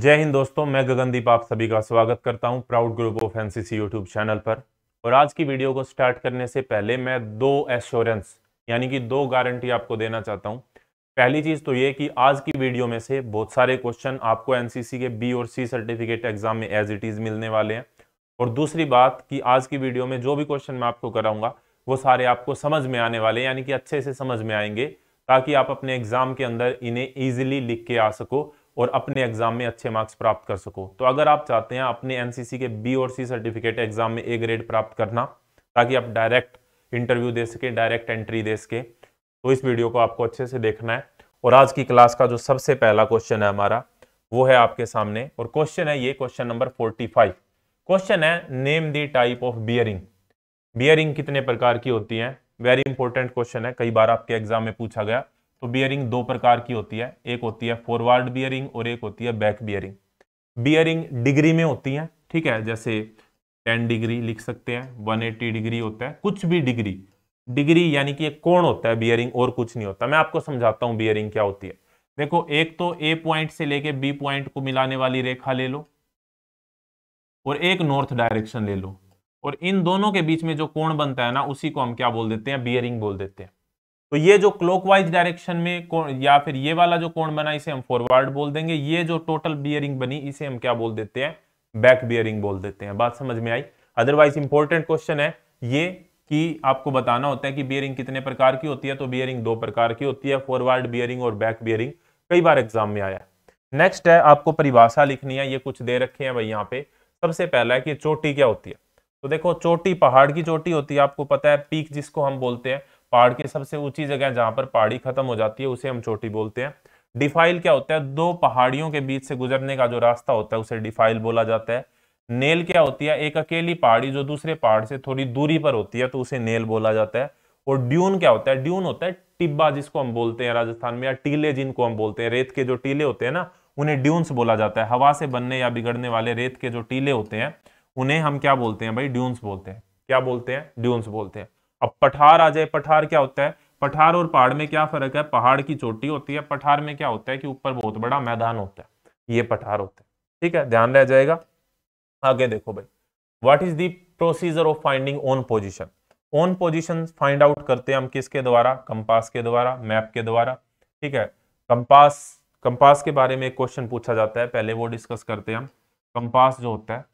जय हिंद दोस्तों मैं गगनदीप आप सभी का स्वागत करता हूं proud group of NCC YouTube channel पर और आज की वीडियो को स्टार्ट करने से पहले मैं दो एश्योरेंस यानी कि दो गारंटी आपको देना चाहता हूं पहली चीज़ तो ये कि आज की वीडियो में से बहुत सारे क्वेश्चन आपको एनसीसी के बी और सी सर्टिफिकेट एग्जाम में एज इट इज़ मिलने वाले हैं और दूसरी बात कि आज की वीडियो में जो भी क्वेश्चन मैं आपको कराऊंगा वो सारे आपको समझ में आने वाले यानी कि अच्छे से समझ में आएंगे ताकि आप अपने एग्जाम के अंदर इन्हें ईजिली लिख के आ सको और अपने एग्जाम में अच्छे मार्क्स प्राप्त कर सको तो अगर आप चाहते हैं अपने एनसीसी के बी और सी सर्टिफिकेट एग्जाम में ए ग्रेड प्राप्त करना ताकि आप डायरेक्ट इंटरव्यू दे सकें डायरेक्ट एंट्री दे सकें तो इस वीडियो को आपको अच्छे से देखना है और आज की क्लास का जो सबसे पहला क्वेश्चन है हमारा वो है आपके सामने और क्वेश्चन है ये question number forty five question है name the type of bearing bearing कितने प्रकार की होती है वेरी इंपॉर्टेंट क्वेश्चन है कई बार आपके एग्जाम में पूछा गया तो बियरिंग दो प्रकार की होती है एक होती है फॉरवर्ड बियरिंग और एक होती है बैक बियरिंग बियरिंग डिग्री में होती है ठीक है जैसे 10 डिग्री लिख सकते हैं 180 डिग्री होता है कुछ भी डिग्री डिग्री यानी कि एक कोण होता है बियरिंग और कुछ नहीं होता मैं आपको समझाता हूँ बियरिंग क्या होती है देखो एक तो ए पॉइंट से लेके बी पॉइंट को मिलाने वाली रेखा ले लो और एक नॉर्थ डायरेक्शन ले लो और इन दोनों के बीच में जो कोण बनता है ना उसी को हम क्या बोल देते हैं बियरिंग बोल देते हैं तो ये जो क्लॉकवाइज डायरेक्शन में कोण या फिर ये वाला जो कोण बना इसे हम फॉरवर्ड बोल देंगे ये जो टोटल बियरिंग बनी इसे हम क्या बोल देते हैं बैक बियरिंग बोल देते हैं बात समझ में आई अदरवाइज इंपॉर्टेंट क्वेश्चन है ये कि आपको बताना होता है कि बियरिंग कितने प्रकार की होती है तो बियरिंग दो प्रकार की होती है फॉरवर्ड बियरिंग और बैक बियरिंग कई बार एग्जाम में आया नेक्स्ट है आपको परिभाषा लिखनी है ये कुछ दे रखे हैं भाई यहाँ पे सबसे पहला है कि चोटी क्या होती है तो देखो चोटी पहाड़ की चोटी होती है आपको पता है पीक जिसको हम बोलते हैं पहाड़ की सबसे ऊंची जगह जहां पर पहाड़ी खत्म हो जाती है उसे हम चोटी बोलते हैं डिफाइल क्या होता है दो पहाड़ियों के बीच से गुजरने का जो रास्ता होता है उसे डिफाइल बोला जाता है नेल क्या होती है एक अकेली पहाड़ी जो दूसरे पहाड़ से थोड़ी दूरी पर होती है तो उसे नेल बोला जाता है और ड्यून क्या होता है ड्यून होता है टिब्बा जिसको हम बोलते हैं राजस्थान में या टीले जिनको हम बोलते हैं रेत के जो टीले होते हैं ना उन्हें ड्यून्स बोला जाता है हवा से बनने या बिगड़ने वाले रेत के जो टीले होते हैं उन्हें हम क्या बोलते हैं भाई ड्यून्स बोलते हैं क्या बोलते हैं ड्यून्स बोलते हैं अब पठार आ जाए पठार क्या होता है पठार और पहाड़ में क्या फर्क है पहाड़ की चोटी होती है पठार में क्या होता है कि ऊपर बहुत बड़ा मैदान होता है ये पठार होता है ठीक है ध्यान रह जाएगा आगे देखो भाई what is the procedure of finding own position own position find out करते हैं हम किसके द्वारा कंपास के द्वारा मैप के द्वारा ठीक है कंपास कंपास के बारे में एक क्वेश्चन पूछा जाता है पहले वो डिस्कस करते हैं हम कंपास जो होता है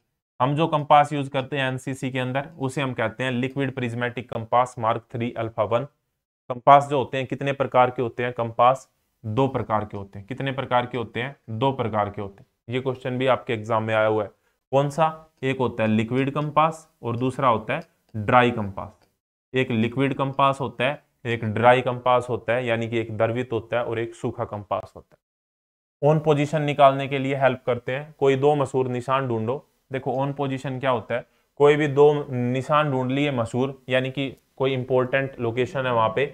हम जो कंपास यूज करते हैं एनसीसी के अंदर उसे हम कहते हैं liquid prismatic compass mark three alpha one compass जो होते हैं कितने प्रकार के होते हैं कंपास दो प्रकार के होते हैं कितने प्रकार के होते हैं दो प्रकार के होते हैं ये क्वेश्चन भी आपके एग्जाम में आया हुआ है कौन सा एक होता है लिक्विड कंपास और दूसरा होता है ड्राई कंपास एक लिक्विड कंपास होता है एक ड्राई कंपास होता है यानी कि एक द्रवित होता है और एक सूखा कंपास होता है ऑन पोजीशन निकालने के लिए हेल्प करते हैं कोई दो मसूर निशान ढूंढो देखो ऑन पोजीशन क्या होता है कोई भी दो निशान ढूंढ लिए मशहूर यानी कि कोई इंपॉर्टेंट लोकेशन है वहां पे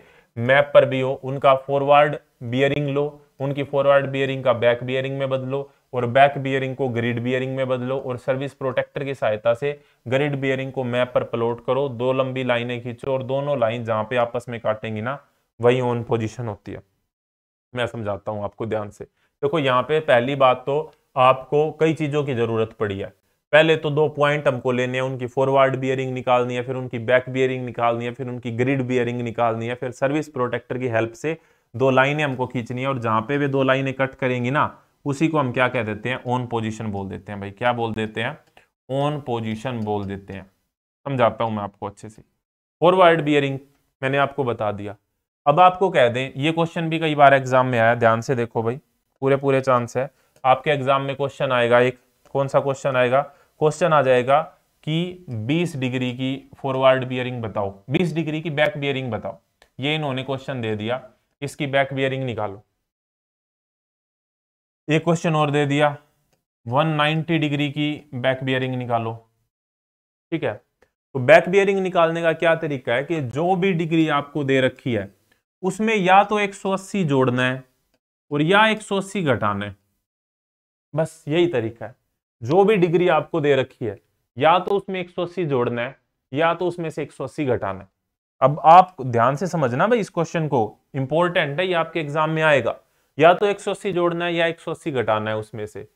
मैप पर भी हो उनका फॉरवर्ड बियरिंग लो उनकी फॉरवर्ड बियरिंग का बैक बियरिंग में बदलो और बैक बियरिंग को ग्रिड बियरिंग में बदलो और सर्विस प्रोटेक्टर की सहायता से ग्रिड बियरिंग को मैप पर प्लॉट करो दो लंबी लाइनें खींचो और दोनों लाइन जहां पे आपस में काटेंगी ना वही ऑन पोजीशन होती है मैं समझाता हूँ आपको ध्यान से देखो यहाँ पे पहली बात तो आपको कई चीज़ों की ज़रूरत पड़ी है पहले तो दो पॉइंट हमको लेने हैं उनकी फॉरवर्ड बियरिंग निकालनी है फिर उनकी बैक बियरिंग निकालनी है फिर उनकी ग्रिड बियरिंग निकालनी है फिर सर्विस प्रोटेक्टर की हेल्प से दो लाइनें हमको खींचनी है और जहां पे वे दो लाइनें कट करेंगी ना उसी को हम क्या कह देते हैं ऑन पोजिशन बोल देते हैं भाई क्या बोल देते हैं ऑन पोजिशन बोल देते हैं समझाता पाऊँ मैं आपको अच्छे से फॉरवर्ड बियरिंग मैंने आपको बता दिया अब आपको कह दें ये क्वेश्चन भी कई बार एग्जाम में आया ध्यान से देखो भाई पूरे पूरे चांस है आपके एग्जाम में क्वेश्चन आएगा एक कौन सा क्वेश्चन आएगा क्वेश्चन आ जाएगा कि 20 डिग्री की फॉरवर्ड बियरिंग बताओ 20 डिग्री की बैक बियरिंग बताओ ये इन्होंने क्वेश्चन दे दिया इसकी बैक बियरिंग निकालो एक क्वेश्चन और दे दिया 190 डिग्री की बैक बियरिंग निकालो ठीक है तो बैक बियरिंग निकालने का क्या तरीका है कि जो भी डिग्री आपको दे रखी है उसमें या तो 180 जोड़ना है और या 180 घटाना है बस यही तरीका है जो भी डिग्री आपको दे रखी है या तो उसमें एक जोड़ना है या तो उसमें से एक घटाना है अब आप ध्यान से समझना भाई इस क्वेश्चन को इंपॉर्टेंट है ये आपके एग्जाम में आएगा या तो एक जोड़ना है या एक घटाना है उसमें से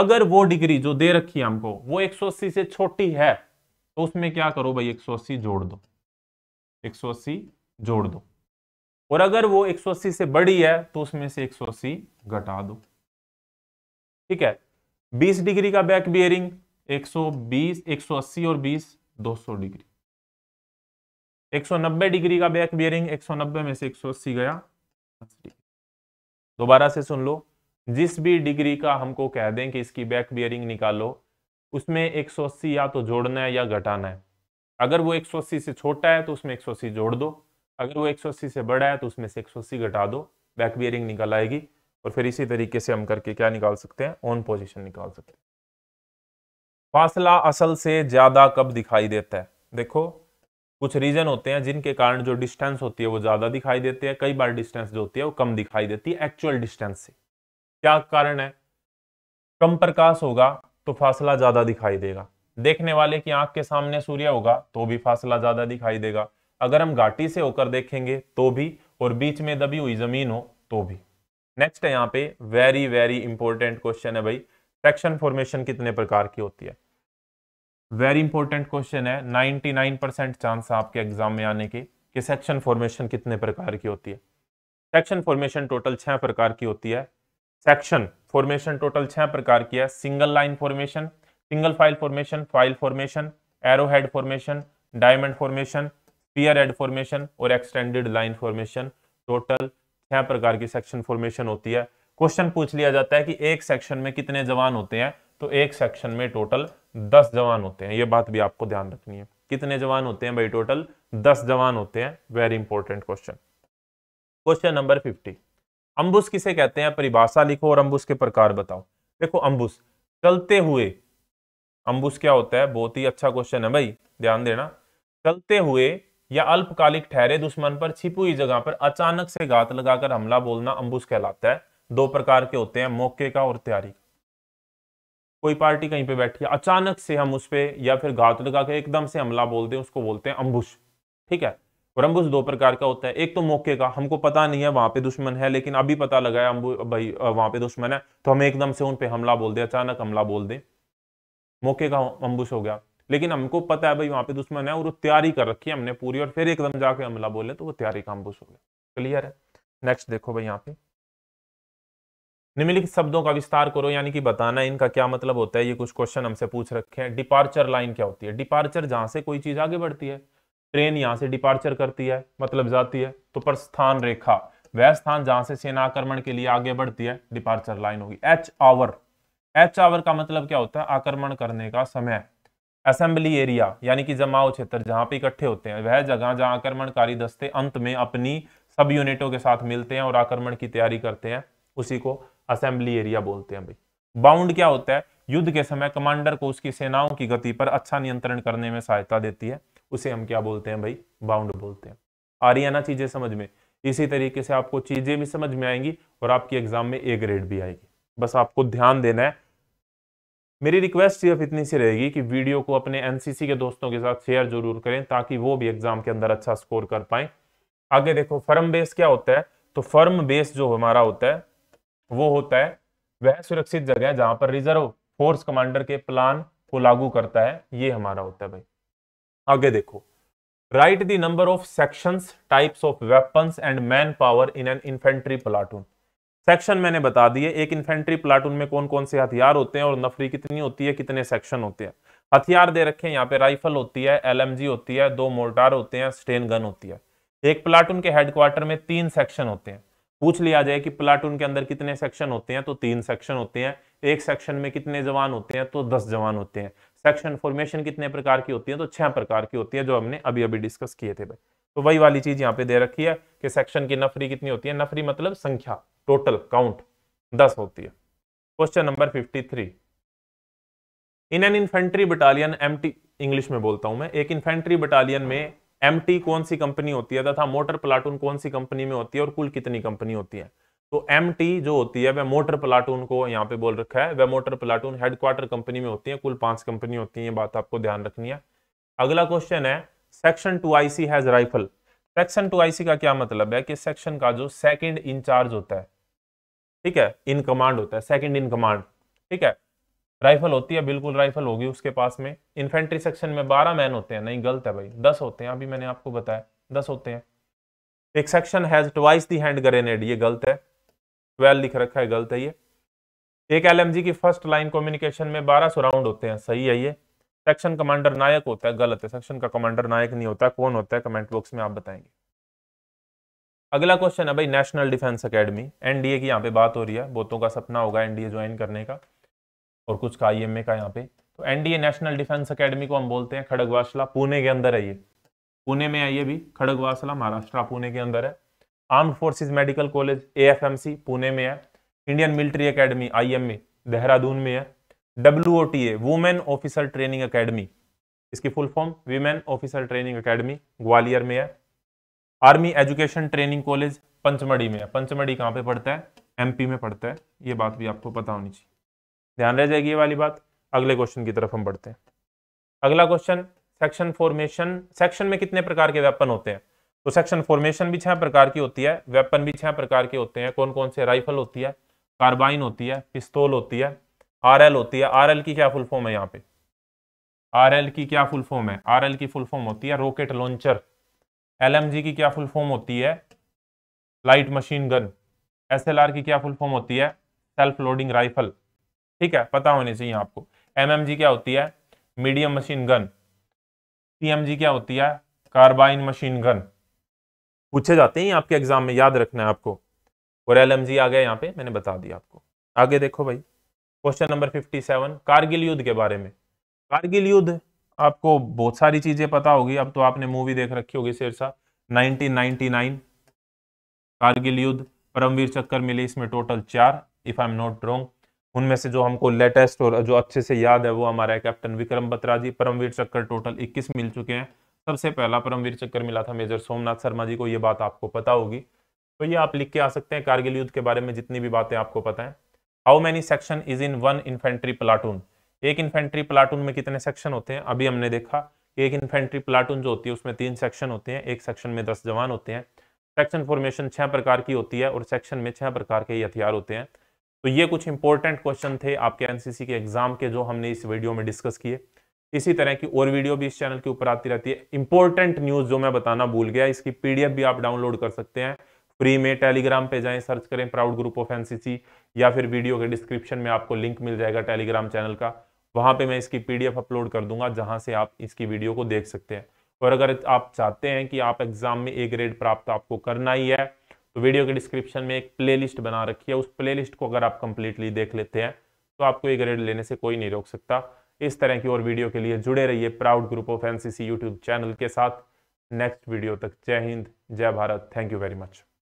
अगर वो डिग्री जो दे रखी है हमको वो एक से छोटी है तो उसमें क्या करो भाई एक जोड़ दो एक जोड़ दो और अगर वो एक से बड़ी है तो उसमें से एक घटा दो ठीक है 20 डिग्री का बैक बियरिंग 120, 180 और 20, 200 डिग्री 190 डिग्री का बैक बियरिंग 190 में से 180 गया दोबारा से सुन लो जिस भी डिग्री का हमको कह दें कि इसकी बैक बियरिंग निकालो उसमें 180 या तो जोड़ना है या घटाना है अगर वो 180 से छोटा है तो उसमें 180 जोड़ दो अगर वो 180 से बड़ा है तो उसमें से 180 घटा दो बैक बियरिंग निकल आएगी और फिर इसी तरीके से हम करके क्या निकाल सकते हैं ऑन पोजिशन निकाल सकते हैं फासला असल से ज़्यादा कब दिखाई देता है देखो कुछ रीजन होते हैं जिनके कारण जो डिस्टेंस होती है वो ज़्यादा दिखाई देते हैं कई बार डिस्टेंस जो होती है वो कम दिखाई देती है एक्चुअल डिस्टेंस से क्या कारण है कम प्रकाश होगा तो फासला ज़्यादा दिखाई देगा देखने वाले की आंख के सामने सूर्य होगा तो भी फासला ज़्यादा दिखाई देगा अगर हम घाटी से होकर देखेंगे तो भी और बीच में दबी हुई ज़मीन हो तो भी नेक्स्ट है यहाँ पे वेरी वेरी इंपॉर्टेंट क्वेश्चन है भाई फ्रैक्शन फॉर्मेशन कितने प्रकार की होती है वेरी इंपॉर्टेंट क्वेश्चन है 99 परसेंट चांस आपके एग्जाम में आने के कि सेक्शन फॉर्मेशन कितने प्रकार की होती है सेक्शन फॉर्मेशन टोटल छह प्रकार की होती है सेक्शन फॉर्मेशन टोटल छह प्रकार की है single line formation single file formation file formation arrow head formation diamond formation spear head formation और एक्सटेंडेड लाइन फॉर्मेशन टोटल छह प्रकार की सेक्शन फॉर्मेशन होती है क्वेश्चन पूछ लिया जाता है कि एक सेक्शन में कितने जवान होते हैं तो एक सेक्शन में टोटल दस जवान होते हैं ये बात भी आपको ध्यान रखनी है कितने जवान होते हैं भाई टोटल दस जवान होते हैं very important question question number fifty ambush किसे कहते हैं परिभाषा लिखो और अंबुस के प्रकार बताओ देखो अंबुस चलते हुए अंबुस क्या होता है बहुत ही अच्छा क्वेश्चन है भाई ध्यान देना चलते हुए या अल्पकालिक ठहरे दुश्मन पर छिपी हुई जगह पर अचानक से घात लगाकर हमला बोलना अंबुस कहलाता है दो प्रकार के होते हैं मौके का और तैयारी का कोई पार्टी कहीं पे बैठी है अचानक से हम उस पर या फिर घात लगा के एकदम से हमला बोल दें उसको बोलते हैं अंबुश ठीक है और अंबुश दो प्रकार का होता है एक तो मौके का हमको पता नहीं है वहां पे दुश्मन है लेकिन अभी पता लगा है अंबु भाई वहां पे दुश्मन है तो हम एकदम से उन पे हमला बोल दें अचानक हमला बोल दें मौके का अंबुश हो गया लेकिन हमको पता है भाई वहां पे दुश्मन है और वो तैयारी कर रखी है हमने पूरी और फिर एकदम जाके हमला बोले तो वो तैयारी का अम्बुश हो गया क्लियर है नेक्स्ट देखो भाई यहाँ पे निम्नलिखित शब्दों का विस्तार करो यानी कि बताना इनका क्या मतलब होता है ये कुछ क्वेश्चन हमसे पूछ रखे हैं डिपार्चर लाइन क्या होती है डिपार्चर जहां से कोई चीज आगे बढ़ती है ट्रेन यहाँ से डिपार्चर करती है मतलब जाती है तो प्रस्थान रेखा वह स्थान जहां से सेना आक्रमण के लिए आगे बढ़ती है डिपार्चर लाइन होगी एच आवर एच आवर का मतलब क्या होता है आक्रमण करने का समय असेंबली एरिया यानी कि जमाव क्षेत्र जहां पे इकट्ठे होते हैं वह जगह जहां आक्रमणकारी दस्ते अंत में अपनी सब यूनिटों के साथ मिलते हैं और आक्रमण की तैयारी करते हैं उसी को असेंबली एरिया बोलते हैं भाई बाउंड क्या होता है युद्ध के समय कमांडर को उसकी सेनाओं की गति पर अच्छा नियंत्रण करने में सहायता देती है उसे हम क्या बोलते हैं भाई बाउंड बोलते हैं आ रही है ना चीजें समझ में इसी तरीके से आपको चीजें भी समझ में आएंगी और आपकी एग्जाम में ए ग्रेड भी आएगी बस आपको ध्यान देना है मेरी रिक्वेस्ट सिर्फ इतनी सी रहेगी कि वीडियो को अपने एनसीसी के दोस्तों के साथ शेयर जरूर करें ताकि वो भी एग्जाम के अंदर अच्छा स्कोर कर पाए आगे देखो फर्म बेस क्या होता है तो फर्म बेस जो हमारा होता है वो होता है वह सुरक्षित जगह है जहां पर रिजर्व फोर्स कमांडर के प्लान को लागू करता है ये हमारा होता है भाई आगे देखो write the number of sections types of weapons and man power in an infantry platoon section मैंने बता दिए एक इन्फेंट्री प्लाटून में कौन कौन से हथियार होते हैं और नफरी कितनी होती है कितने सेक्शन होते हैं हथियार दे रखे हैं यहाँ पे राइफल होती है एलएमजी होती है दो मोर्टार होते हैं स्टेन गन होती है एक प्लाटून के हेडक्वार्टर में तीन सेक्शन होते हैं पूछ लिया जाए कि प्लाटून के अंदर कितने सेक्शन होते हैं तो तीन सेक्शन होते हैं एक सेक्शन में कितने जवान होते हैं तो दस जवान होते हैं सेक्शन फॉर्मेशन कितने प्रकार की होती है तो छह प्रकार की होती है जो हमने अभी अभी डिस्कस किए थे भाई तो वही वाली चीज यहाँ पे दे रखी है कि सेक्शन की नफरी कितनी होती है नफरी मतलब संख्या टोटल काउंट दस होती है question number fifty three in an infantry battalion एम इंग्लिश में बोलता हूं मैं एक इन्फेंट्री बटालियन में एम कौन सी कंपनी होती है तथा मोटर प्लाटून कौन सी कंपनी में होती है और कुल कितनी कंपनी होती है तो एम जो होती है वह मोटर प्लाटून को यहाँ पे बोल रखा है वह मोटर प्लाटून हेडक्वार्टर कंपनी में होती है कुल पांच कंपनी होती है ये बात आपको ध्यान रखनी है अगला क्वेश्चन है section two IC has rifle section two IC का क्या मतलब है कि सेक्शन का जो सेकंड इंचार्ज होता है ठीक है इन कमांड होता है सेकंड इन कमांड ठीक है राइफल होती है बिल्कुल राइफल होगी उसके पास में इन्फेंट्री सेक्शन में बारह मैन होते हैं नहीं गलत है भाई दस होते हैं अभी मैंने आपको बताया दस होते हैं एक section has twice the hand grenade ये गलत है ट्वेल्व लिख रखा है गलत है ये एक एल की फर्स्ट लाइन कम्युनिकेशन में बारह सौ होते हैं सही है ये सेक्शन कमांडर नायक होता है गलत है सेक्शन का कमांडर नायक नहीं होता कौन होता है कमेंट बॉक्स में आप बताएंगे अगला क्वेश्चन है भाई नेशनल डिफेंस अकेडमी एनडीए की यहाँ पे बात हो रही है बोतों का सपना होगा एनडीए ज्वाइन करने का और कुछ का आईएमए का यहाँ पे तो एनडीए नेशनल डिफेंस अकेडमी को हम बोलते हैं खड़गवासला पुणे के अंदर है ये पुणे में है ये भी खड़गवासला महाराष्ट्र हाँ, पुणे के अंदर है arm forces medical college A Pune में है Indian military academy I Dehradun में है W O T A women officer training academy इसकी full form women officer training academy Gwalior में है army education training college Pachmarhi में पंचमढ़ी कहाँ पे पढ़ता है एमपी में पढ़ता है ये बात भी आपको पता होनी चाहिए ध्यान रह जाएगी ये वाली बात अगले क्वेश्चन की तरफ हम बढ़ते हैं अगला क्वेश्चन सेक्शन फॉर्मेशन सेक्शन में कितने प्रकार के वेपन होते हैं तो सेक्शन फॉर्मेशन भी छह प्रकार की होती है वेपन भी छह प्रकार के होते हैं कौन कौन से राइफल होती है कार्बाइन होती है पिस्तौल होती है आर होती है आर की क्या फुल फॉर्म है यहाँ पे आर की क्या फुल फॉर्म है आर की फुल फॉर्म होती है रॉकेट लॉन्चर एलएमजी की क्या फुल फॉर्म होती है लाइट मशीन गन एसएलआर की क्या फुल फॉर्म होती है सेल्फ लोडिंग राइफल ठीक है पता होनी चाहिए आपको एमएमजी क्या होती है मीडियम मशीन गन जी क्या होती है कार्बाइन मशीन गन पूछे जाते हैं आपके एग्जाम में याद रखना है आपको और एल आ गया यहाँ पे मैंने बता दिया आपको आगे देखो भाई क्वेश्चन नंबर सेवन कारगिल युद्ध के बारे में कारगिल युद्ध आपको बहुत सारी चीजें पता होगी अब तो आपने मूवी देख रखी होगी शेरशाह 1999 कारगिल युद्ध परमवीर चक्कर मिले इसमें टोटल चार if I am not wrong उनमें से जो हमको लेटेस्ट और जो अच्छे से याद है वो हमारा कैप्टन विक्रम बत्रा जी परमवीर चक्कर टोटल 21 मिल चुके हैं सबसे पहला परमवीर चक्कर मिला था मेजर सोमनाथ शर्मा जी को ये बात आपको पता होगी तो ये आप लिख के आ सकते हैं कारगिल युद्ध के बारे में जितनी भी बातें आपको पता है how many section is in one infantry platoon एक इन्फेंट्री प्लाटून में कितने सेक्शन होते हैं अभी हमने देखा एक इन्फेंट्री प्लाटून जो होती है उसमें तीन सेक्शन होते हैं एक सेक्शन में दस जवान होते हैं सेक्शन फॉर्मेशन छह प्रकार की होती है और सेक्शन में छह प्रकार के हथियार होते हैं तो ये कुछ इंपॉर्टेंट क्वेश्चन थे आपके एनसीसी के एग्जाम के जो हमने इस वीडियो में डिस्कस किए इसी तरह की और वीडियो भी इस चैनल के ऊपर आती रहती है इंपॉर्टेंट न्यूज जो मैं बताना भूल गया इसकी पीडीएफ भी आप डाउनलोड कर सकते हैं फ्री में टेलीग्राम पे जाएं सर्च करें प्राउड ग्रुप ऑफ एनसीसी या फिर वीडियो के डिस्क्रिप्शन में आपको लिंक मिल जाएगा टेलीग्राम चैनल का वहाँ पे मैं इसकी पीडीएफ अपलोड कर दूंगा जहाँ से आप इसकी वीडियो को देख सकते हैं और अगर आप चाहते हैं कि आप एग्जाम में ए ग्रेड प्राप्त आपको करना ही है तो वीडियो के डिस्क्रिप्शन में एक प्ले बना रखी है उस प्ले को अगर आप कंप्लीटली देख लेते हैं तो आपको ए ग्रेड लेने से कोई नहीं रोक सकता इस तरह की और वीडियो के लिए जुड़े रहिए proud group of NCC YouTube channel के साथ नेक्स्ट वीडियो तक Jai Hind Jai Bharat thank you very much